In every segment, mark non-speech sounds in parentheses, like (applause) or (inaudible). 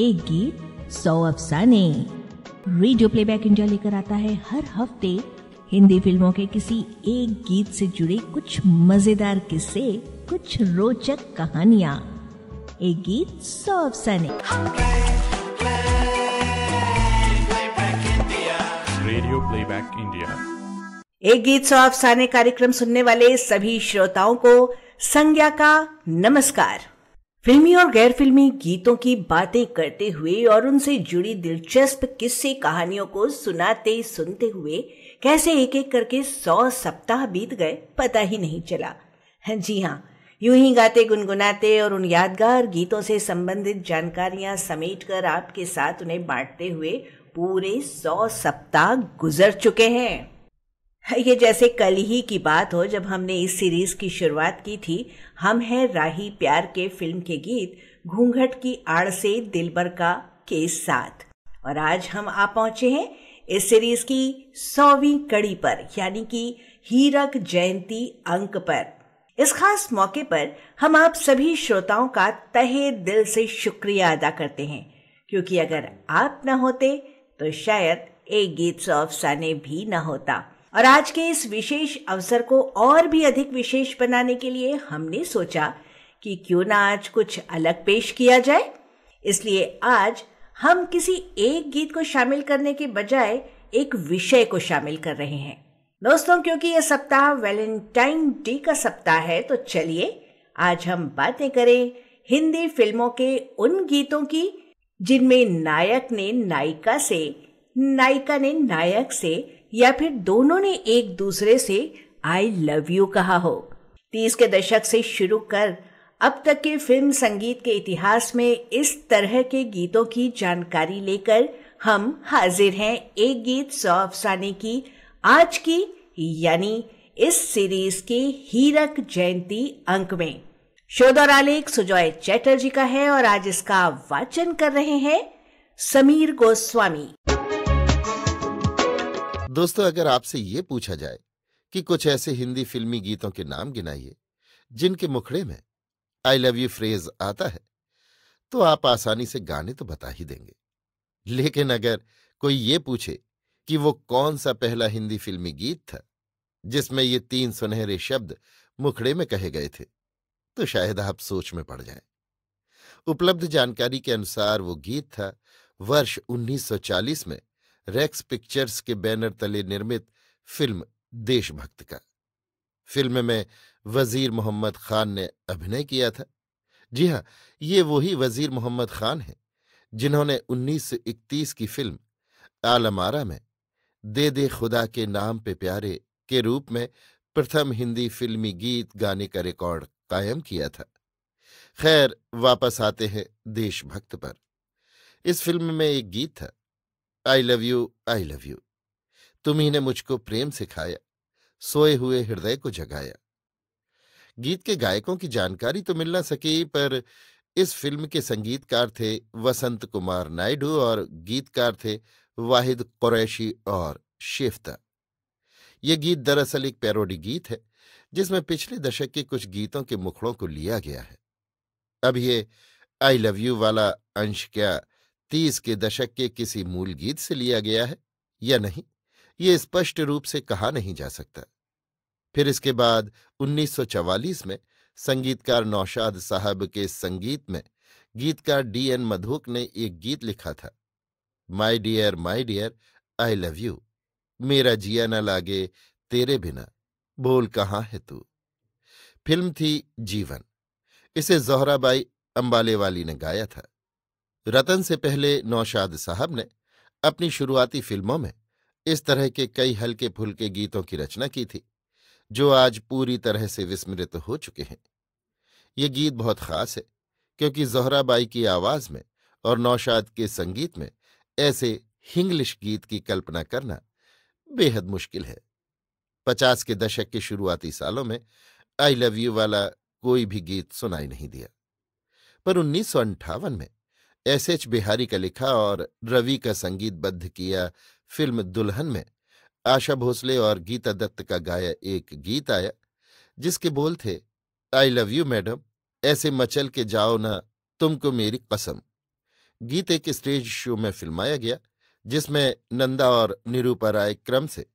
एक गीत सौ अफसाने रेडियो प्लेबैक इंडिया लेकर आता है हर हफ्ते हिंदी फिल्मों के किसी एक गीत से जुड़े कुछ मजेदार किस्से कुछ रोचक कहानियाँ एक गीत सौ अफसाने रेडियो प्लेबैक इंडिया एक गीत सौ अफसाने कार्यक्रम सुनने वाले सभी श्रोताओं को संज्ञा का नमस्कार फिल्मी और गैर फिल्मी गीतों की बातें करते हुए और उनसे जुड़ी दिलचस्प किस्से कहानियों को सुनाते सुनते हुए कैसे एक एक करके सौ सप्ताह बीत गए पता ही नहीं चला हाँ जी हाँ यूं ही गाते गुनगुनाते और उन यादगार गीतों से संबंधित जानकारियां समेट कर आपके साथ उन्हें बांटते हुए पूरे सौ सप्ताह गुजर चुके हैं (laughs) ये जैसे कल ही की बात हो जब हमने इस सीरीज की शुरुआत की थी हम हैं राही प्यार के फिल्म के गीत घूंघट की आड़ से दिलबर का के साथ और आज हम आ पहुंचे हैं इस सीरीज की सौवीं कड़ी पर यानी कि हीरक जयंती अंक पर इस खास मौके पर हम आप सभी श्रोताओं का तहे दिल से शुक्रिया अदा करते हैं क्योंकि अगर आप न होते तो शायद एक गीत सौ अफसाने भी न होता और आज के इस विशेष अवसर को और भी अधिक विशेष बनाने के लिए हमने सोचा कि क्यों ना आज कुछ अलग पेश किया जाए इसलिए आज हम किसी एक गीत को शामिल करने के बजाय एक विषय को शामिल कर रहे हैं दोस्तों क्योंकि यह सप्ताह वैलेंटाइन डे का सप्ताह है तो चलिए आज हम बातें करें हिंदी फिल्मों के उन गीतों की जिनमें नायक ने नायिका से नायिका ने नायक से या फिर दोनों ने एक दूसरे से आई लव यू कहा हो तीस के दशक से शुरू कर अब तक के फिल्म संगीत के इतिहास में इस तरह के गीतों की जानकारी लेकर हम हाजिर हैं एक गीत सौ अफसाने की आज की यानी इस सीरीज के हीरक जयंती अंक में शोधर आलेख सुजॉय चैटर्जी का है और आज इसका वाचन कर रहे हैं समीर गोस्वामी दोस्तों अगर आपसे ये पूछा जाए कि कुछ ऐसे हिंदी फिल्मी गीतों के नाम गिनाइए जिनके मुखड़े में आई लव यू फ्रेज आता है तो आप आसानी से गाने तो बता ही देंगे लेकिन अगर कोई ये पूछे कि वो कौन सा पहला हिंदी फिल्मी गीत था जिसमें ये तीन सुनहरे शब्द मुखड़े में कहे गए थे तो शायद आप सोच में पड़ जाएं। उपलब्ध जानकारी के अनुसार वो गीत था वर्ष 1940 में रेक्स पिक्चर्स के बैनर तले निर्मित फिल्म देशभक्त का फिल्म में वजीर मोहम्मद खान ने अभिनय किया था जी हाँ ये वही वजीर मोहम्मद खान हैं जिन्होंने 1931 की फिल्म आलमारा में दे दे खुदा के नाम पे प्यारे के रूप में प्रथम हिंदी फिल्मी गीत गाने का रिकॉर्ड कायम किया था खैर वापस आते हैं देशभक्त पर इस फिल्म में एक गीत था I love you I love you तुम्ही ने मुझको प्रेम सिखाया सोए हुए हृदय को जगाया गीत के गायकों की जानकारी तो मिल ना सकी पर इस फिल्म के संगीतकार थे वसंत कुमार नायडू और गीतकार थे वाहिद कुरैशी और शेफ्ता ये गीत दरअसल एक पैरोडी गीत है जिसमें पिछले दशक के कुछ गीतों के मुखड़ों को लिया गया है अब ये आई लव यू वाला अंश क्या तीस के दशक के किसी मूल गीत से लिया गया है या नहीं ये स्पष्ट रूप से कहा नहीं जा सकता फिर इसके बाद 1944 में संगीतकार नौशाद साहब के संगीत में गीतकार डी एन मधुक ने एक गीत लिखा था my dear my dear I love you मेरा जिया न लागे तेरे बिना बोल कहाँ है तू फिल्म थी जीवन इसे जोहराबाई अंबाले वाली ने गाया था रतन से पहले नौशाद साहब ने अपनी शुरुआती फिल्मों में इस तरह के कई हल्के फुल्के गीतों की रचना की थी जो आज पूरी तरह से विस्मृत हो चुके हैं ये गीत बहुत खास है क्योंकि जोहराबाई की आवाज में और नौशाद के संगीत में ऐसे हिंग्लिश गीत की कल्पना करना बेहद मुश्किल है पचास के दशक के शुरुआती सालों में आई लव यू वाला कोई भी गीत सुनाई नहीं दिया पर उन्नीस में एस एच बिहारी का लिखा और रवि का संगीतबद्ध किया फिल्म दुल्हन में आशा भोसले और गीता दत्त का गाया एक गीत आया जिसके बोल थे आई लव यू मैडम ऐसे मचल के जाओ ना तुमको मेरी कसम गीत एक स्टेज शो में फिल्माया गया जिसमें नंदा और निरूपा राय क्रम से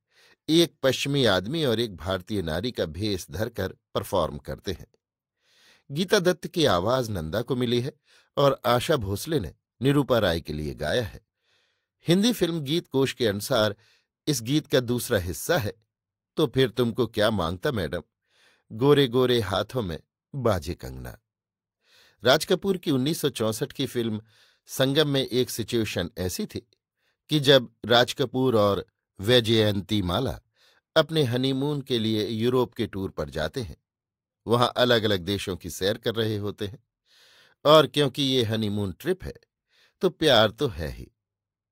एक पश्चिमी आदमी और एक भारतीय नारी का भेस धरकर परफॉर्म करते हैं गीता दत्त की आवाज नंदा को मिली है और आशा भोसले ने निरूपा राय के लिए गाया है हिंदी फिल्म गीत कोश के अनुसार इस गीत का दूसरा हिस्सा है तो फिर तुमको क्या मांगता मैडम गोरे गोरे हाथों में बाजे कंगना राज कपूर की 1964 की फिल्म संगम में एक सिचुएशन ऐसी थी कि जब राज कपूर और वैजयंती माला अपने हनीमून के लिए यूरोप के टूर पर जाते हैं वहां अलग अलग देशों की सैर कर रहे होते हैं और क्योंकि ये हनीमून ट्रिप है तो प्यार तो है ही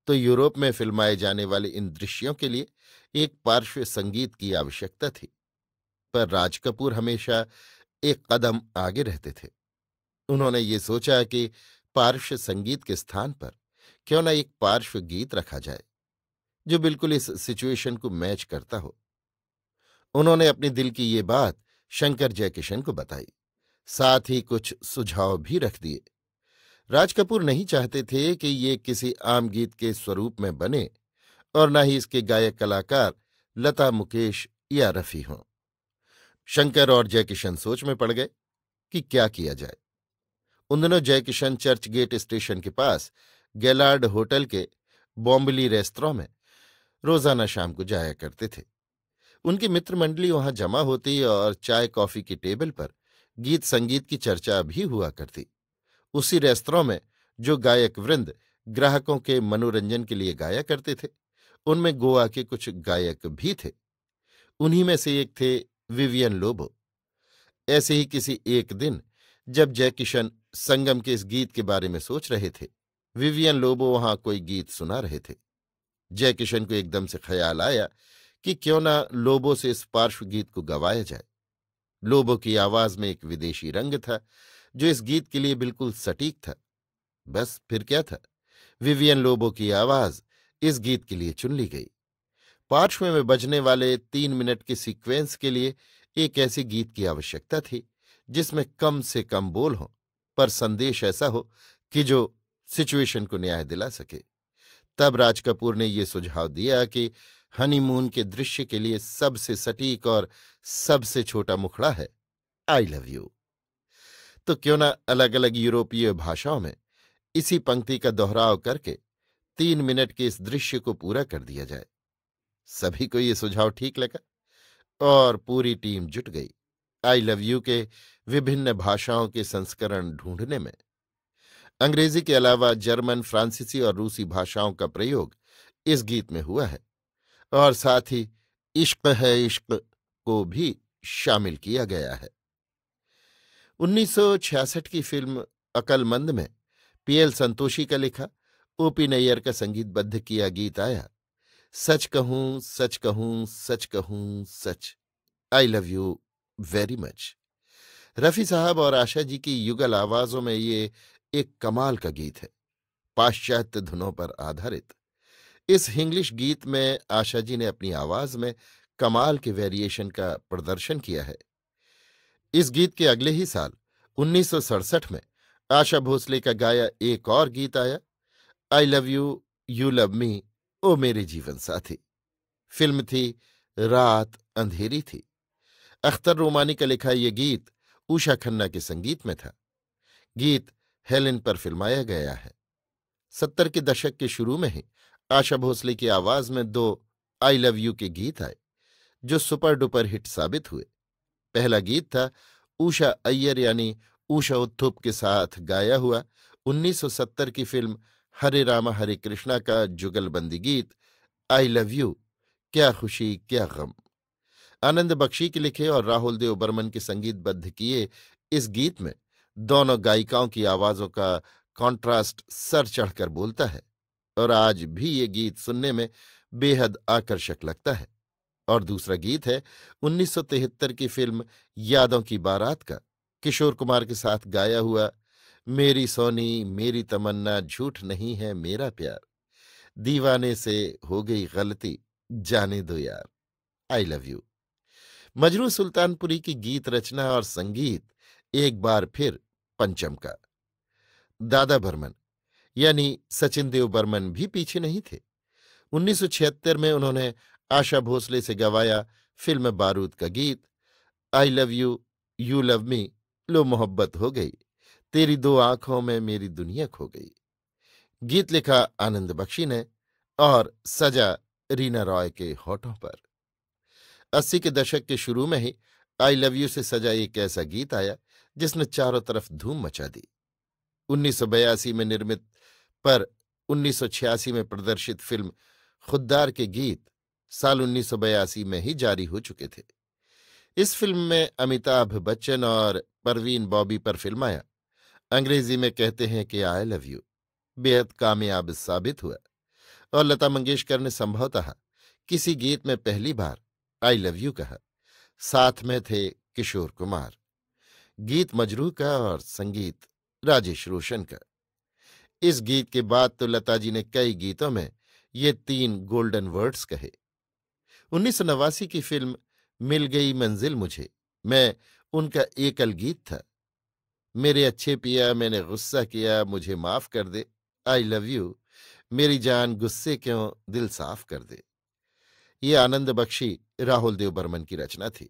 तो यूरोप में फिल्माए जाने वाले इन दृश्यों के लिए एक पार्श्व संगीत की आवश्यकता थी पर राज कपूर हमेशा एक कदम आगे रहते थे उन्होंने ये सोचा कि पार्श्व संगीत के स्थान पर क्यों न एक पार्श्व गीत रखा जाए जो बिल्कुल इस सिचुएशन को मैच करता हो उन्होंने अपने दिल की ये बात शंकर जयकिशन को बताई साथ ही कुछ सुझाव भी रख दिए राज कपूर नहीं चाहते थे कि ये किसी आम गीत के स्वरूप में बने और न ही इसके गायक कलाकार लता मुकेश या रफी हों शंकर और जयकिशन सोच में पड़ गए कि क्या किया जाए उन दिनों जयकिशन चर्च गेट स्टेशन के पास गैलार्ड होटल के बॉम्बली रेस्तरा में रोजाना शाम को जाया करते थे उनकी मित्र मंडली वहां जमा होती और चाय कॉफी की टेबल पर गीत संगीत की चर्चा भी हुआ करती उसी रेस्तरों में जो गायक वृंद ग्राहकों के मनोरंजन के लिए गाया करते थे उनमें गोवा के कुछ गायक भी थे उन्हीं में से एक थे विवियन लोबो ऐसे ही किसी एक दिन जब जयकिशन संगम के इस गीत के बारे में सोच रहे थे विवियन लोबो वहां कोई गीत सुना रहे थे जयकिशन को एकदम से ख्याल आया कि क्यों ना लोबो से इस पार्श्व गीत को गवाया जाए लोबो की आवाज में एक विदेशी रंग था जो इस गीत के लिए बिल्कुल सटीक था बस फिर क्या था विवियन लोबो की आवाज इस गीत के लिए चुन ली गई पार्श्व में बजने वाले तीन मिनट के सीक्वेंस के लिए एक ऐसे गीत की आवश्यकता थी जिसमें कम से कम बोल हो पर संदेश ऐसा हो कि जो सिचुएशन को न्याय दिला सके तब राज कपूर ने यह सुझाव दिया कि हनीमून के दृश्य के लिए सबसे सटीक और सबसे छोटा मुखड़ा है आई लव यू तो क्यों ना अलग अलग यूरोपीय भाषाओं में इसी पंक्ति का दोहराव करके तीन मिनट के इस दृश्य को पूरा कर दिया जाए सभी को ये सुझाव ठीक लगा और पूरी टीम जुट गई आई लव यू के विभिन्न भाषाओं के संस्करण ढूंढने में अंग्रेजी के अलावा जर्मन फ्रांसीसी और रूसी भाषाओं का प्रयोग इस गीत में हुआ है और साथ ही इश्क है इश्क को भी शामिल किया गया है 1966 की फिल्म अकलमंद में पीएल संतोषी का लिखा ओपी नैयर का संगीतबद्ध किया गीत आया सच कहूं सच कहूं सच कहूं सच I love you very much Rafi साहब और आशा जी की युगल आवाजों में ये एक कमाल का गीत है पाश्चात्य धुनों पर आधारित इस हिंग्लिश गीत में आशा जी ने अपनी आवाज में कमाल के वेरिएशन का प्रदर्शन किया है इस गीत के अगले ही साल उन्नीस में आशा भोसले का गाया एक और गीत आया I love you you love me ओ मेरे जीवन साथी फिल्म थी रात अंधेरी थी अख्तर रोमानी का लिखा यह गीत उषा खन्ना के संगीत में था गीत हेलिन पर फिल्माया गया है सत्तर के दशक के शुरू में ही आशा भोसले की आवाज में दो आई लव यू के गीत आए जो सुपर डुपर हिट साबित हुए पहला गीत था ऊषा अय्यर यानी ऊषा उत्थुप के साथ गाया हुआ 1970 की फिल्म हरे रामा हरे कृष्णा का जुगलबंदी गीत आई लव यू क्या खुशी क्या गम आनंद बख्शी के लिखे और राहुल देव बर्मन के संगीतबद्ध किए इस गीत में दोनों गायिकाओं की आवाजों का कॉन्ट्रास्ट सर चढ़कर बोलता है और आज भी ये गीत सुनने में बेहद आकर्षक लगता है और दूसरा गीत है 1973 की फिल्म यादों की बारात का किशोर कुमार के साथ गाया हुआ मेरी सोनी मेरी तमन्ना झूठ नहीं है मेरा प्यार दीवाने से हो गई गलती जाने दो यार I love you Majrooh Sultanpuri की गीत रचना और संगीत एक बार फिर पंचम का दादा बर्मन यानी सचिन देव बर्मन भी पीछे नहीं थे 1976 में उन्होंने आशा भोसले से गवाया फिल्म बारूद का गीत I love you you love me लो मोहब्बत हो गई तेरी दो आंखों में मेरी दुनिया खो गई गीत लिखा आनंद बख्शी ने और सजा रीना रॉय के होठों पर अस्सी के दशक के शुरू में ही आई लव यू से सजा एक ऐसा गीत आया जिसने चारों तरफ धूम मचा दी उन्नीस में निर्मित पर उन्नीस में प्रदर्शित फिल्म खुद्दार के गीत साल उन्नीस में ही जारी हो चुके थे इस फिल्म में अमिताभ बच्चन और परवीन बॉबी पर फिल्म आया अंग्रेजी में कहते हैं कि आई लव यू बेहद कामयाब साबित हुआ और लता मंगेशकर ने संभवतः किसी गीत में पहली बार आई लव यू कहा साथ में थे किशोर कुमार गीत मजरू का और संगीत राजेश रोशन का इस गीत के बाद तो लता जी ने कई गीतों में ये तीन गोल्डन वर्ड्स कहे उन्नीस नवासी की फिल्म मिल गई मंजिल मुझे मैं उनका एकल गीत था मेरे अच्छे पिया मैंने गुस्सा किया मुझे माफ कर दे आई लव यू मेरी जान गुस्से क्यों दिल साफ कर दे ये आनंद बख्शी राहुल देव बर्मन की रचना थी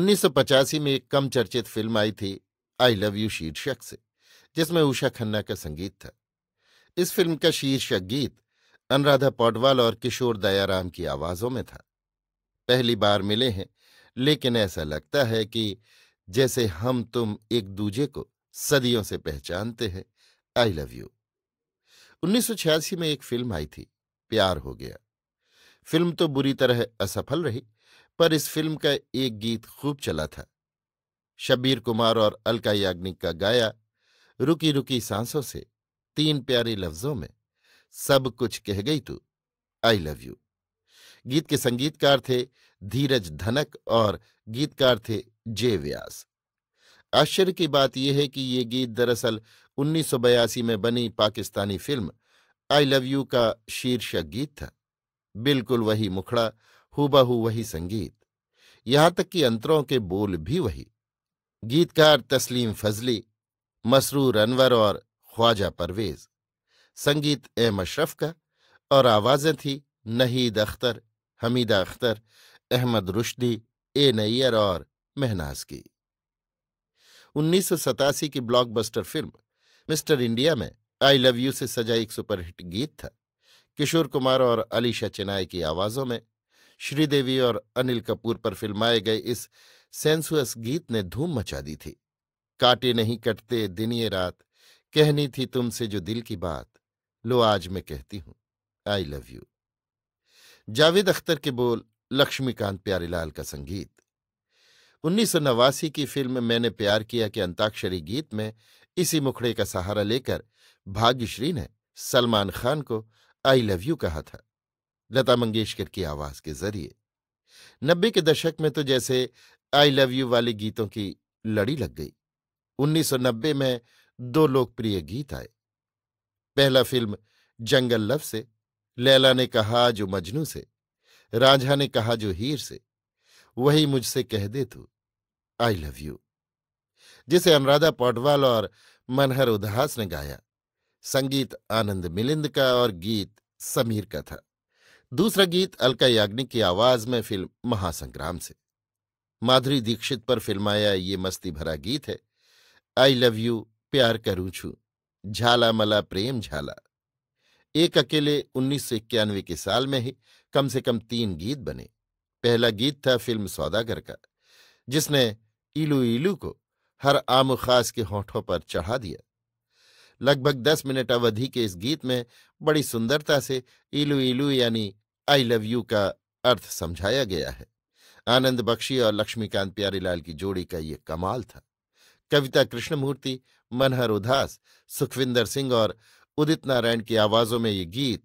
उन्नीस में एक कम चर्चित फिल्म आई थी आई लव यू शीर्षक से जिसमें उषा खन्ना का संगीत था इस फिल्म का शीर्षक गीत अनुराधा पौडवाल और किशोर दयाराम की आवाजों में था पहली बार मिले हैं लेकिन ऐसा लगता है कि जैसे हम तुम एक दूजे को सदियों से पहचानते हैं आई लव यू उन्नीस में एक फिल्म आई थी प्यार हो गया फिल्म तो बुरी तरह असफल रही पर इस फिल्म का एक गीत खूब चला था शब्बीर कुमार और अलका याग्निक का गाया रुकी रुकी सांसों से तीन प्यारे लफ्जों में सब कुछ कह गई तू आई लव यू गीत के संगीतकार थे धीरज धनक और गीतकार थे जे व्यास आश्चर्य की बात यह है कि ये गीत दरअसल उन्नीस में बनी पाकिस्तानी फिल्म आई लव यू का शीर्षक गीत था बिल्कुल वही मुखड़ा हुबहू वही संगीत यहां तक कि अंतरों के बोल भी वही गीतकार तस्लीम फजली मसरूर अनवर और ख्वाजा परवेज संगीत एम अशरफ का और आवाज़ें थी नहीद अख्तर हमीदा अख्तर अहमद रुश्दी ए नैयर और मेहनाज की उन्नीस सौ सतासी की ब्लॉकबस्टर फिल्म मिस्टर इंडिया में आई लव यू से सजा एक सुपरहिट गीत था किशोर कुमार और अलीशा चिनाय की आवाज़ों में श्रीदेवी और अनिल कपूर पर फिल्माए गए इस सेंसुअस गीत ने धूम मचा दी थी काटे नहीं कटते दिन ये रात कहनी थी तुमसे जो दिल की बात लो आज मैं कहती हूं I love you Javed Akhtar के बोल लक्ष्मीकांत प्यारेलाल का संगीत उन्नीस नवासी की फिल्म मैंने प्यार किया के अंताक्षरी गीत में इसी मुखड़े का सहारा लेकर भाग्यश्री ने सलमान खान को आई लव यू कहा था लता मंगेशकर की आवाज के जरिए नब्बे के दशक में तो जैसे आई लव यू वाले गीतों की लड़ी लग गई 1990 में दो लोकप्रिय गीत आए पहला फिल्म जंगल लव से लैला ने कहा जो मजनू से राझा ने कहा जो हीर से वही मुझसे कह दे तू आई लव यू जिसे अनुराधा पौडवाल और मनहर उदास ने गाया संगीत आनंद मिलिंद का और गीत समीर का था दूसरा गीत अलका याग्निक की आवाज में फिल्म महासंग्राम से माधुरी दीक्षित पर फिल्माया ये मस्ती भरा गीत है आई लव यू प्यार કરું झाला झालामला प्रेम झाला एक अकेले उन्नीस सौ इक्यानवे के साल में ही कम से कम तीन गीत बने पहला गीत था फिल्म सौदागर का जिसने इलू इलू को हर आम खास के होठों पर चढ़ा दिया लगभग दस मिनट अवधि के इस गीत में बड़ी सुंदरता से इलू इलू यानी आई लव यू का अर्थ समझाया गया है आनंद बख्शी और लक्ष्मीकांत प्यारीलाल की जोड़ी का ये कमाल था कविता कृष्णमूर्ति मनहर उदास सुखविंदर सिंह और उदित नारायण की आवाजों में ये गीत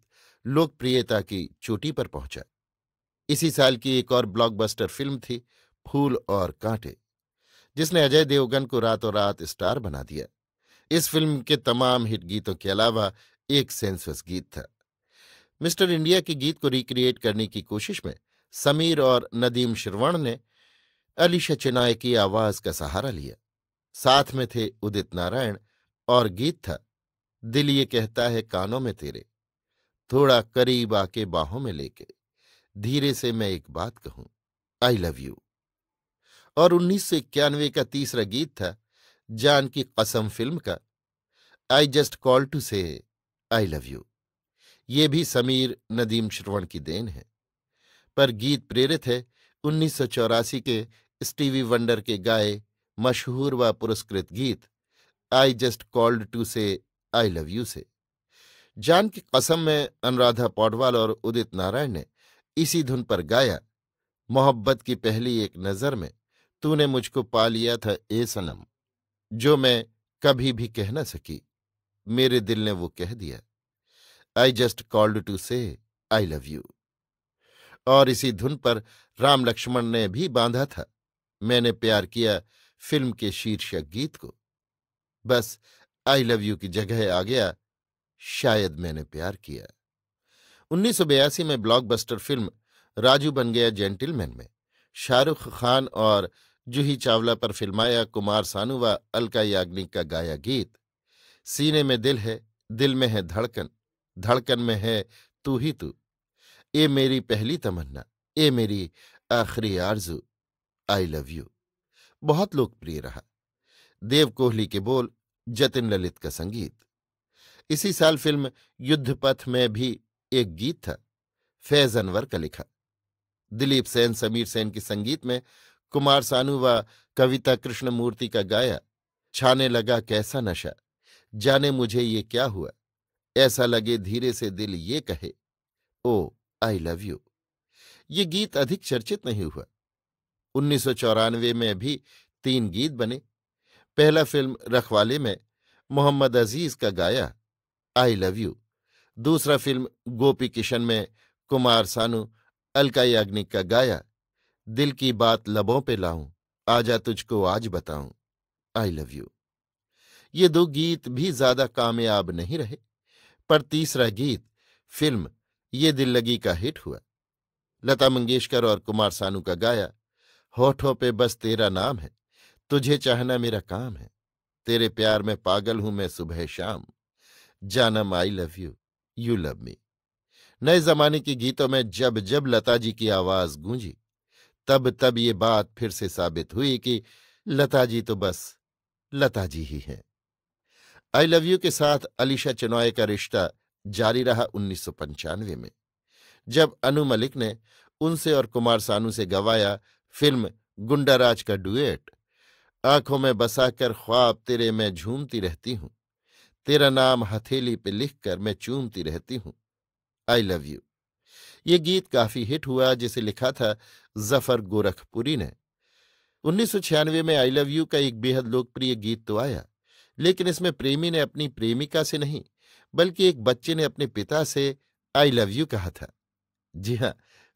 लोकप्रियता की चोटी पर पहुंचा इसी साल की एक और ब्लॉकबस्टर फिल्म थी फूल और कांटे जिसने अजय देवगन को रातों रात स्टार बना दिया इस फिल्म के तमाम हिट गीतों के अलावा एक सेंसस गीत था मिस्टर इंडिया के गीत को रिक्रिएट करने की कोशिश में समीर और नदीम श्रवण ने अलीशा चिनाय की आवाज का सहारा लिया साथ में थे उदित नारायण और गीत था दिल ये कहता है कानों में तेरे थोड़ा करीब आके बाहों में लेके धीरे से मैं एक बात कहूं आई लव यू और उन्नीस सौ इक्यानवे का तीसरा गीत था जान की कसम फिल्म का आई जस्ट कॉल टू से आई लव यू ये भी समीर नदीम श्रवण की देन है पर गीत प्रेरित है उन्नीस के स्टीवी वंडर के गाए मशहूर व पुरस्कृत गीत आई जस्ट कॉल्ड टू से आई लव यू से जान की कसम में अनुराधा पौडवाल और उदित नारायण ने इसी धुन पर गाया मोहब्बत की पहली एक नज़र में तूने मुझको पा लिया था ए सनम जो मैं कभी भी कह न सकी मेरे दिल ने वो कह दिया आई जस्ट कॉल्ड टू से आई लव यू और इसी धुन पर राम लक्ष्मण ने भी बांधा था मैंने प्यार किया फिल्म के शीर्षक गीत को बस आई लव यू की जगह आ गया शायद मैंने प्यार किया उन्नीस में ब्लॉकबस्टर फिल्म राजू बन गया जेंटिलमैन में शाहरुख खान और जूही चावला पर फिल्माया कुमार सानू व अलका याग्निक का गाया गीत सीने में दिल है दिल में है धड़कन धड़कन में है तू ही तू ए मेरी पहली तमन्ना ए मेरी आखिरी आरजू आई लव यू बहुत लोकप्रिय रहा देव कोहली के बोल जतिन ललित का संगीत इसी साल फिल्म युद्धपथ में भी एक गीत था फैज अनवर का लिखा दिलीप सेन समीर सेन के संगीत में कुमार सानू व कविता कृष्णमूर्ति का गाया छाने लगा कैसा नशा जाने मुझे ये क्या हुआ ऐसा लगे धीरे से दिल ये कहे ओ आई लव यू ये गीत अधिक चर्चित नहीं हुआ उन्नीस में भी तीन गीत बने पहला फिल्म रखवाले में मोहम्मद अजीज का गाया आई लव यू दूसरा फिल्म गोपी किशन में कुमार सानू अलका याग्निक का गाया दिल की बात लबों पे लाऊं आजा तुझको आज बताऊं आई लव यू ये दो गीत भी ज्यादा कामयाब नहीं रहे पर तीसरा गीत फिल्म ये दिल लगी का हिट हुआ लता मंगेशकर और कुमार सानू का गाया होठों पे बस तेरा नाम है तुझे चाहना मेरा काम है तेरे प्यार में पागल हूं मैं सुबह शाम जानम I love you you love me नए जमाने के गीतों में जब जब लता जी की आवाज गूंजी तब तब ये बात फिर से साबित हुई कि लता जी तो बस लता जी ही हैं आई लव यू के साथ अलीशा चिनॉय का रिश्ता जारी रहा उन्नीस में जब अनु मलिक ने उनसे और कुमार सानू से गवाया फिल्म गुंडाराज का डुएट आंखों में बसाकर ख्वाब तेरे मैं झूमती रहती हूं तेरा नाम हथेली पे लिखकर मैं चूमती रहती हूं आई लव यू ये गीत काफी हिट हुआ जिसे लिखा था जफर गोरखपुरी ने उन्नीस में आई लव यू का एक बेहद लोकप्रिय गीत तो आया लेकिन इसमें प्रेमी ने अपनी प्रेमिका से नहीं बल्कि एक बच्चे ने अपने पिता से आई लव यू कहा था जी हाँ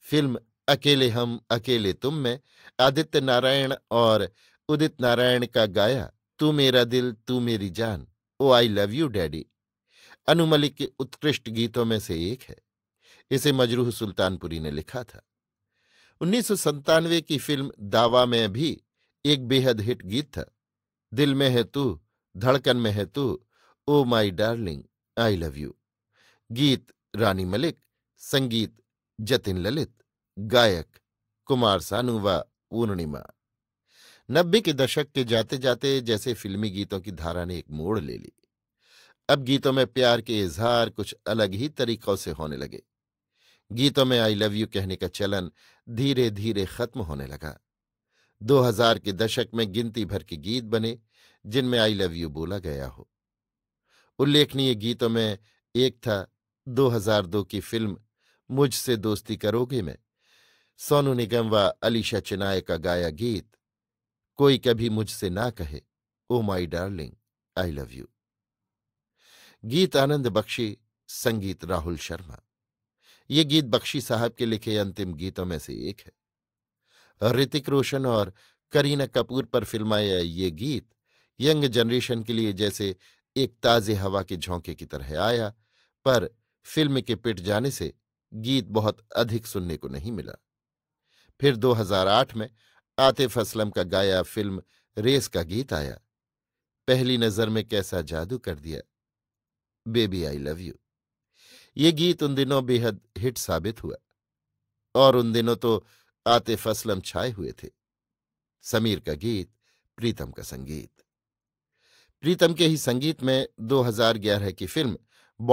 फिल्म अकेले हम अकेले तुम में आदित्य नारायण और उदित नारायण का गाया तू मेरा दिल तू मेरी जान ओ I love you daddy Anu Malik के उत्कृष्ट गीतों में से एक है इसे मजरूह सुल्तानपुरी ने लिखा था उन्नीस की फिल्म दावा में भी एक बेहद हिट गीत था दिल में है तू धड़कन में है तू ओ my darling I love you गीत रानी मलिक संगीत जतिन ललित गायक कुमार सानू व पूर्णिमा नब्बे के दशक के जाते जाते जैसे फिल्मी गीतों की धारा ने एक मोड़ ले ली अब गीतों में प्यार के इजहार कुछ अलग ही तरीकों से होने लगे गीतों में आई लव यू कहने का चलन धीरे धीरे खत्म होने लगा 2000 के दशक में गिनती भर के गीत बने जिनमें आई लव यू बोला गया हो उल्लेखनीय गीतों में एक था 2002 की फिल्म मुझसे दोस्ती करोगे में सोनू निगम व अलीशा चिनाय का गाया गीत कोई कभी मुझसे ना कहे ओ my darling I love you गीत आनंद बख्शी संगीत राहुल शर्मा ये गीत बख्शी साहब के लिखे अंतिम गीतों में से एक है ऋतिक रोशन और करीना कपूर पर फिल्माया ये गीत यंग जनरेशन के लिए जैसे एक ताज़े हवा के झोंके की तरह आया पर फिल्म के पिट जाने से गीत बहुत अधिक सुनने को नहीं मिला फिर 2008 में आतिफ असलम का गाया फिल्म रेस का गीत आया पहली नज़र में कैसा जादू कर दिया बेबी आई लव यू ये गीत उन दिनों बेहद हिट साबित हुआ और उन दिनों तो आतिफ असलम छाए हुए थे समीर का गीत प्रीतम का संगीत प्रीतम के ही संगीत में 2011 की फिल्म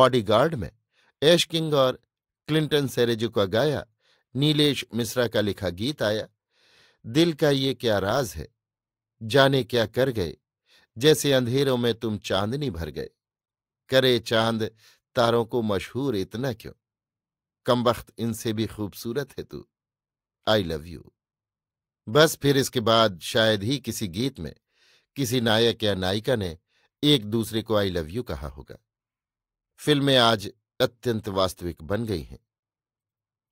बॉडीगार्ड में एश किंग और क्लिंटन सेरेजू का गाया नीलेश मिश्रा का लिखा गीत आया दिल का ये क्या राज है जाने क्या कर गए जैसे अंधेरों में तुम चांदनी भर गए करे चांद तारों को मशहूर इतना क्यों कम वक्त इनसे भी खूबसूरत है तू आई लव यू बस फिर इसके बाद शायद ही किसी गीत में किसी नायक या नायिका ने एक दूसरे को आई लव यू कहा होगा फिल्में आज अत्यंत वास्तविक बन गई हैं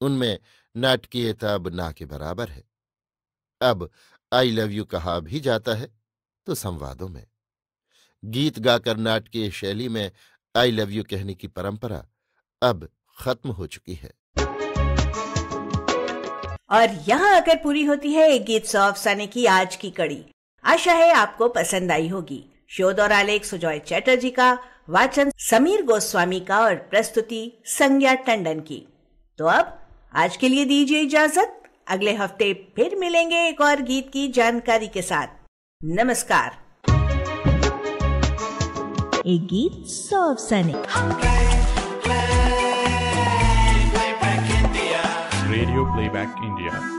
उनमें नाटकीयता अब ना के बराबर है अब आई लव यू कहा भी जाता है तो संवादों में गीत गाकर नाटकीय शैली में आई लव यू कहने की परंपरा अब खत्म हो चुकी है और यहाँ आकर पूरी होती है एक गीत सौ अफसाने की आज की कड़ी आशा है आपको पसंद आई होगी शोध और आलेख सुजॉय चैटर्जी का वाचन समीर गोस्वामी का और प्रस्तुति संज्ञा टंडन की तो अब आज के लिए दीजिए इजाजत अगले हफ्ते फिर मिलेंगे एक और गीत की जानकारी के साथ नमस्कार एक गीत सौ सैनिक Radio Playback India.